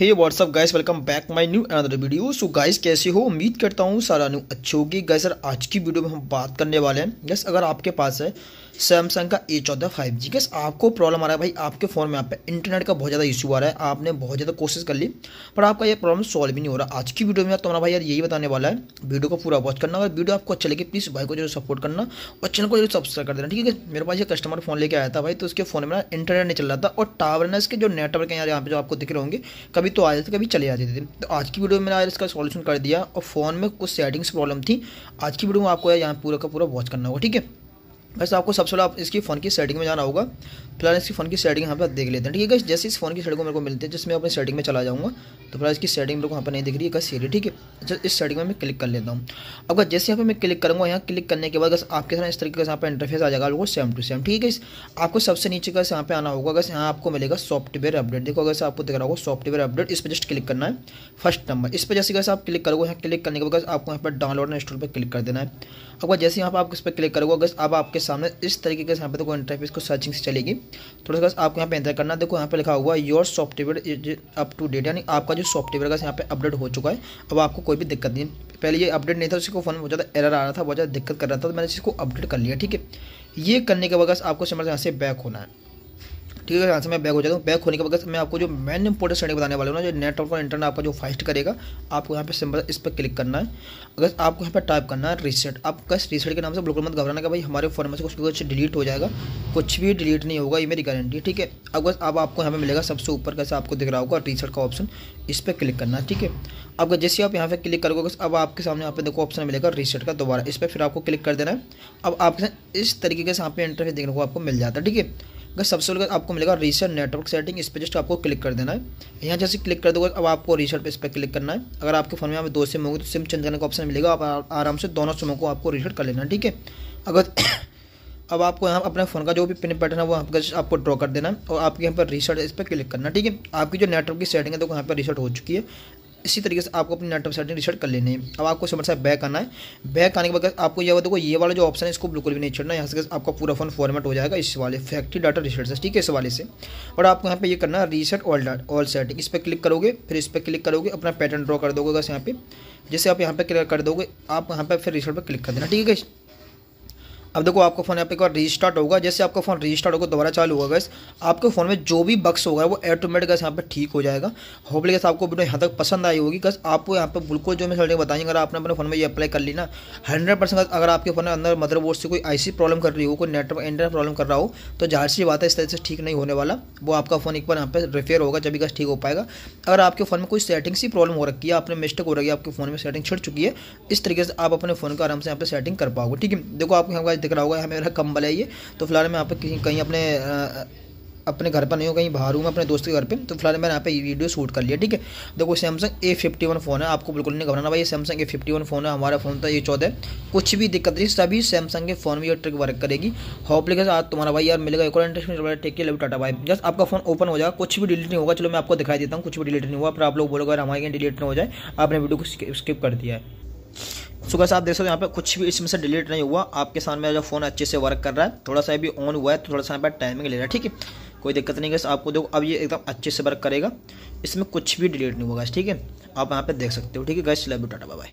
hey WhatsApp guys welcome back my new another video so guys कैसे हो उम्मीद करता हूँ सारा न्यू अच्छे होगी गाइस सर आज की वीडियो में हम बात करने वाले हैं गैस अगर आपके पास है सैमसंग का ए चौदह फाइव जी कैस आपको प्रॉब्लम आ रहा है भाई आपके फ़ोन में यहाँ पे इंटरनेट का बहुत ज़्यादा इशू आ रहा है आपने बहुत ज़्यादा कोशिश कर ली पर आपका ये प्रॉब्लम सॉल्व ही नहीं हो रहा आज की वीडियो में तुम्हारा तो भाई यार यही बताने वाला है वीडियो को पूरा वॉच करना अगर वीडियो आपको अच्छा लगे प्लीज़ भाई को जरूर सपोर्ट करना और चैनल को जरूर सब्सक्राइब कर देना ठीक है मेरे पास ये कस्टमर फोन लेके आया था भाई तो उसके फोन में ना इंटरनेट नहीं चल रहा था और टावर ना इसके जो नेटवर्क है यार यहाँ पर जो आपको दिख रहे होंगे कभी तो आ जाते कभी चले जाते थे तो आज की वीडियो में यार इसका सॉल्यूशन कर दिया और फ़ोन में कुछ सेटिंग्स प्रॉब्लम थी आज की वीडियो में आपको यार यहाँ पूरा का पूरा वॉच करना होगा ठीक है बस आपको सबसे पहले इसकी फ़ोन की सेटिंग में जाना होगा फिलहाल इसकी फ़ोन की सेटिंग यहाँ पर देख लेते हैं ठीक है जैसे इस फ़ोन की सेटिंग मेरे को मिलती है जिसमें अपनी सेटिंग में चला जाऊँगा तो फिलहाल इसकी सेटिंग मेरे को यहाँ पर नहीं दिख रही है कस सीरी ठीक है अच्छा इस सेटिंग में मैं क्लिक कर लेता हूँ अगर जैसे यहाँ पर मैं क्लिक करूँगा यहाँ क्लिक करने के बाद बस आपके साथ इस तरीके से यहाँ पर इंटरफेस आ जाएगा लोगों सेम टू सेम ठीक है आपको सबसे नीचे का यहाँ पर आना होगा अगर यहाँ आपको मिलेगा सॉफ्टवेयर अपडेट देखो अगर आपको दिख रहा होगा सॉफ्टवेयर अपडेट इस पर जस्ट क्लिक करना है फर्स्ट नंबर इस पर जैसे आप क्लिक करोगे यहाँ क्लिक करने के बाद आपको यहाँ पर डाउनलोड इंस्टॉल पर क्लिक कर देना है अगर जैसे यहाँ पर आप इस पर क्लिक करोगे अगर अब आपके सामने इस तरीके के यहाँ पे देखो इंटरफेस को सर्चिंग से चलेगी थोड़ा सा आपको यहाँ पे एंटर करना देखो यहाँ पे लिखा हुआ your software is up to date यानी आपका जो सॉफ्टवेयर का यहाँ पे अपडेट हो चुका है अब आपको कोई भी दिक्कत नहीं पहले ये अपडेट नहीं था उसको फोन में बहुत ज़्यादा एरर आ रहा था बहुत ज़्यादा दिक्कत कर रहा था तो मैंने इसको अपडेट कर लिया ठीक है ये करने के बाद आपको समझ यहाँ से बैक होना है ठीक है यहाँ से मैं बैक हो जाता हूँ बैक होने के बाद मैं आपको जो मेन इंपॉर्टेंट सेटिंग बताने वाला हूँ ना जो नेटवर्क और इंटरनेट आपका जो फास्ट करेगा आपको यहाँ पे सिंपल इस पर क्लिक करना है अगर आपको यहाँ पे टाइप करना है रीसेट आप कैसे रीसेट के नाम से बिल्कुल मत घबराना कि भाई हमारे फोन में से कुछ कुछ डिलीट हो जाएगा कुछ भी डिलीट नहीं होगा ये मेरी गारंटी ठीक है अब बस अब आपको यहाँ पे मिलेगा सबसे ऊपर कैसे आपको दिख रहा होगा रीसेट का ऑप्शन इस पर क्लिक करना है ठीक है अब जैसे आप यहाँ पे क्लिक करोगे अब आपके सामने यहाँ पे देखो ऑप्शन मिलेगा रीसेट का दोबारा इस पर फिर आपको क्लिक कर देना है अब आपके इस तरीके से यहाँ पे इंटरफेस देखने को आपको मिल जाता है ठीक है अगर सबसे पहले आपको मिलेगा रीसेट नेटवर्क सेटिंग इस पर जस्ट आपको क्लिक कर देना है यहाँ जैसे क्लिक कर दोगे अब आपको रीसेट इस पर क्लिक करना है अगर आपके फोन में यहाँ दो सिम होंगे तो सिम चेंज करने का ऑप्शन मिलेगा आप आराम से दोनों सिमों को आपको रीसेट कर लेना है ठीक है अगर अब आपको यहाँ अपने फ़ोन का जो भी पिन पैटर्न है वो आपका आपको ड्रॉ कर देना है और आपके यहाँ पर रीसेट इस पर क्लिक करना ठीक है आपकी जो नेटवर्क की सेटिंग है तो यहाँ पर रीसेट हो चुकी है इसी तरीके से आपको अपनी नेटवर्क सेटिंग रिसेट कर लेनी है अब आपको समझ सा बैक आना है बैक आने के बाद आपको यह देखो ये वाला जो ऑप्शन है इसको बिल्कुल भी नहीं छोड़ना यहाँ से आपका पूरा फोन फॉर्मेट हो जाएगा इस वाले फैक्ट्री डाटा रिसेट से ठीक है इस वाले से और आपको यहाँ पे ये करना है reset all dot all setting इस पर क्लिक करोगे फिर इस पर क्लिक करोगे अपना पैटर्न ड्रॉ कर दोगे बस यहाँ पे जैसे आप यहाँ पर क्लियर कर दोगे आप यहाँ पर फिर रिसेट पर क्लिक कर देना ठीक है अब देखो आपका फ़ोन यहाँ पे एक बार रीस्टार्ट होगा जैसे आपका फ़ोन रीस्टार्ट होगा दोबारा चालू होगा गैस आपके फ़ोन में जो भी बक्स होगा वो ऑटोमेटिक गैस यहाँ पे ठीक हो जाएगा होपली गैस आपको वीडियो यहाँ तक पसंद आई होगी गैस आपको यहाँ पे बिल्कुल जो मैं सोल्टिंग बताएंगे अगर आपने अपने फ़ोन में ये अप्लाई कर ली ना हंड्रेड परसेंट अगर आपके फ़ोन में अंदर मदर से कोई ऐसी प्रॉब्लम कर रही हो कोई नेटवर्क इंटरनेट प्रॉब्लम कर रहा हो तो जाहिर सी बात है इस तरह से ठीक नहीं होने वाला वो आपका फ़ोन एक बार यहाँ पर रिपेयर होगा जब गैस ठीक हो पाएगा अगर आपके फ़ोन में कोई सेटिंग ही प्रॉब्लम हो रखी है आपने मिस्टेक हो रही है आपके फ़ोन में सेटिंग छिड़ चुकी है इस तरीके से आप अपने फ़ोन का आराम से यहाँ पर सेटिंग कर पाओगे ठीक है देखो आपको यहाँ दिख रहा होगा यहाँ मेरा कम्बल है ये तो फिलहाल मैं यहाँ पर कहीं कहीं अपने अपने घर पर नहीं हो कहीं बाहर हूँ मैं अपने दोस्त के घर पे तो फिलहाल मैंने यहाँ पे वीडियो शूट कर लिया ठीक है देखो Samsung A fifty one phone है आपको बिल्कुल नहीं घबराना भाई ये Samsung A fifty one phone है हमारा फ़ोन तो था ये चौदह कुछ भी दिक्कत नहीं सभी सैमसंग के फ़ोन में ये ट्रिक वर्क करेगी होप लेकर आज तुम्हारा भाई यार मिलेगा एक और इंटरेस्ट टेक के लिए टाटा भाई जस्ट आपका फ़ोन ओपन हो जाएगा कुछ भी डिलीट नहीं होगा चलो मैं आपको दिखाई देता हूँ कुछ भी डिलीट नहीं हुआ पर आप लोग बोलोगे हमारे यहाँ डिलीट नहीं हो जाए आपने वीडियो को स्किप कर दिया है सो से आप देख सकते हो यहाँ पे कुछ भी इसमें से डिलीट नहीं हुआ आपके सामने जो फोन अच्छे से वर्क कर रहा है थोड़ा सा अभी ऑन हुआ है तो थोड़ा सा यहाँ पर टाइमिंग ले रहा है ठीक है कोई दिक्कत नहीं गैस आपको देखो अब ये एकदम अच्छे से वर्क करेगा इसमें कुछ भी डिलीट नहीं होगा ठीक है आप यहाँ पे देख सकते हो ठीक है guys love you tata bye